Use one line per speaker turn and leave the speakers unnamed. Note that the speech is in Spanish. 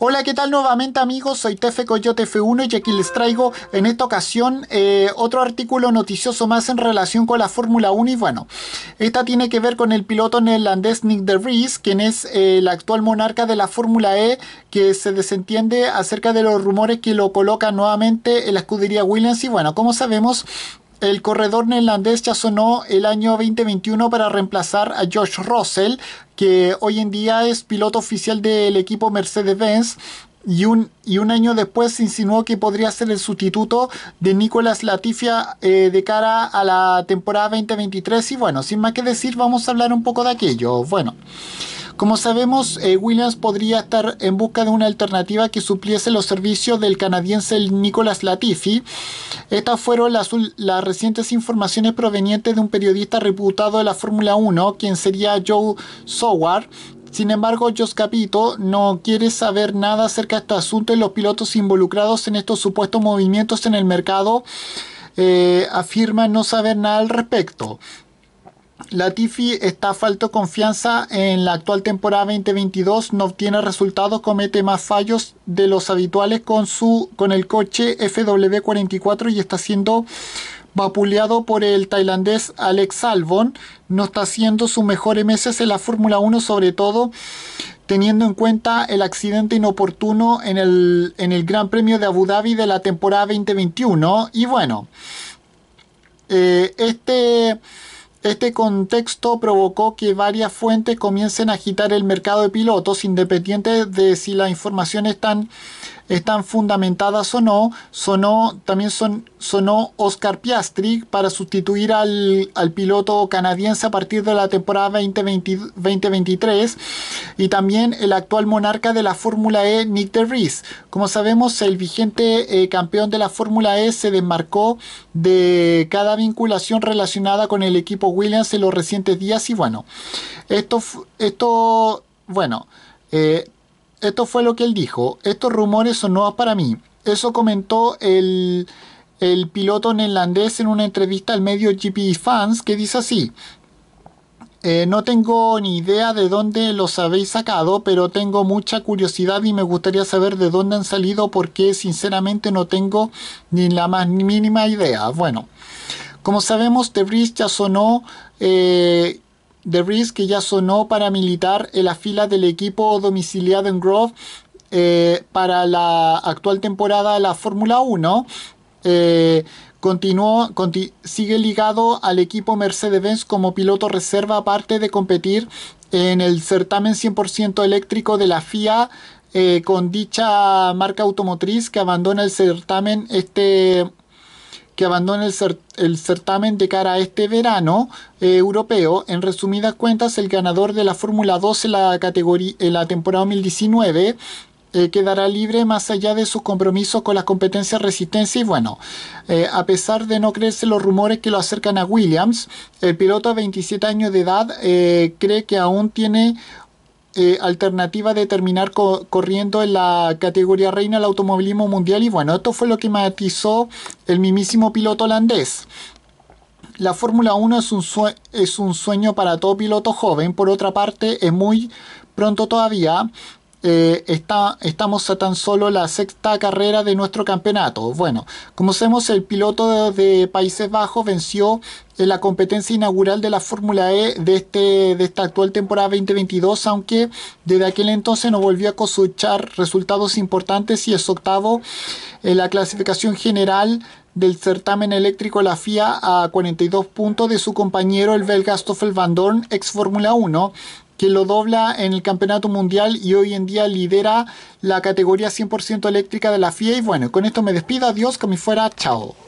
Hola, ¿qué tal nuevamente amigos? Soy Tefe Coyote F1 y aquí les traigo en esta ocasión eh, otro artículo noticioso más en relación con la Fórmula 1 y bueno, esta tiene que ver con el piloto neerlandés Nick de Vries, quien es eh, el actual monarca de la Fórmula E, que se desentiende acerca de los rumores que lo colocan nuevamente en la escudería Williams y bueno, como sabemos el corredor neerlandés ya sonó el año 2021 para reemplazar a Josh Russell, que hoy en día es piloto oficial del equipo Mercedes-Benz. Y un, y un, año después insinuó que podría ser el sustituto de Nicolás Latifia eh, de cara a la temporada 2023. Y bueno, sin más que decir, vamos a hablar un poco de aquello. Bueno. Como sabemos, eh, Williams podría estar en busca de una alternativa que supliese los servicios del canadiense Nicolas Latifi. Estas fueron las, recientes informaciones provenientes de un periodista reputado de la Fórmula 1, quien sería Joe Sowar. sin embargo, Jos Capito no quiere saber nada acerca de este asunto y los pilotos involucrados en estos supuestos movimientos en el mercado eh, afirman no saber nada al respecto. Latifi está falto confianza en la actual temporada 2022, no obtiene resultados, comete más fallos de los habituales con su con el coche FW44 y está siendo vapuleado por el tailandés Alex Albon, no está haciendo sus mejores meses en la Fórmula 1, sobre todo teniendo en cuenta el accidente inoportuno en el, en el Gran Premio de Abu Dhabi de la temporada 2021. Y bueno, eh, este este contexto provocó que varias fuentes comiencen a agitar el mercado de pilotos, independiente de si la información es tan están fundamentadas o no. Sonó, también son, sonó Oscar Piastri para sustituir al, piloto canadiense a partir de la temporada 2023 y también el actual monarca de la Fórmula E, Nick de Vries. Como sabemos, el vigente eh, campeón de la Fórmula E se desmarcó de cada vinculación relacionada con el equipo Williams en los recientes días y bueno, esto, esto bueno, eh, esto fue lo que él dijo, estos rumores son nuevos para mí. Eso comentó el, piloto neerlandés en una entrevista al medio GP Fans que dice así. Eh, no tengo ni idea de dónde los habéis sacado, pero tengo mucha curiosidad y me gustaría saber de dónde han salido porque sinceramente no tengo ni la más mínima idea. Bueno, como sabemos, The Bridge ya sonó eh, de Vries, que ya sonó para militar en la fila del equipo domiciliado en Grove eh, para la actual temporada de la Fórmula 1. Eh, continuó, sigue ligado al equipo Mercedes-Benz como piloto reserva, aparte de competir en el certamen 100% eléctrico de la FIA eh, con dicha marca automotriz que abandona el certamen este que abandona el, certamen de cara a este verano eh, europeo. En resumidas cuentas, el ganador de la Fórmula 2 en la, temporada 2019 eh, quedará libre más allá de sus compromisos con las competencias resistencia y bueno, eh, a pesar de no creerse los rumores que lo acercan a Williams, el piloto a 27 años de edad cree que aún tiene eh, alternativa de terminar corriendo en la categoría reina del automovilismo mundial y bueno, esto fue lo que matizó el mismísimo piloto holandés. La Fórmula 1 es un, es un sueño para todo piloto joven, por otra parte es muy pronto todavía eh, estamos a tan solo la sexta carrera de nuestro campeonato. Bueno, como sabemos, el piloto de, Países Bajos venció en la competencia inaugural de la Fórmula E de, este, de esta actual temporada 2022, aunque desde aquel entonces no volvió a cosechar resultados importantes y es octavo en la clasificación general del certamen eléctrico la FIA a 42 puntos de su compañero el belga Stoffel Van Dorn, ex Fórmula 1, que lo dobla en el campeonato mundial y hoy en día lidera la categoría 100% eléctrica de la FIA. Y bueno, con esto me despido, adiós, que me fuera, chao.